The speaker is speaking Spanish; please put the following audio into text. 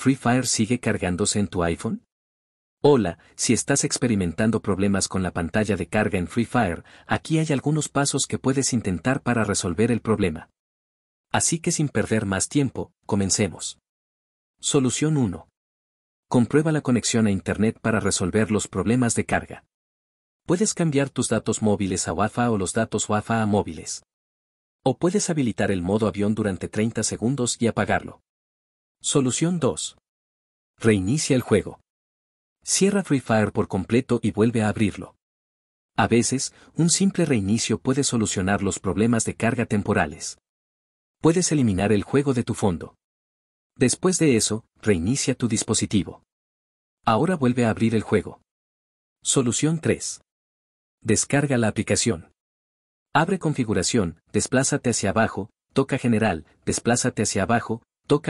Free Fire sigue cargándose en tu iPhone? Hola, si estás experimentando problemas con la pantalla de carga en Free Fire, aquí hay algunos pasos que puedes intentar para resolver el problema. Así que sin perder más tiempo, comencemos. Solución 1. Comprueba la conexión a Internet para resolver los problemas de carga. Puedes cambiar tus datos móviles a WAFA o los datos WAFA a móviles. O puedes habilitar el modo avión durante 30 segundos y apagarlo. Solución 2. Reinicia el juego. Cierra Free Fire por completo y vuelve a abrirlo. A veces, un simple reinicio puede solucionar los problemas de carga temporales. Puedes eliminar el juego de tu fondo. Después de eso, reinicia tu dispositivo. Ahora vuelve a abrir el juego. Solución 3. Descarga la aplicación. Abre configuración, desplázate hacia abajo, toca general, desplázate hacia abajo, toca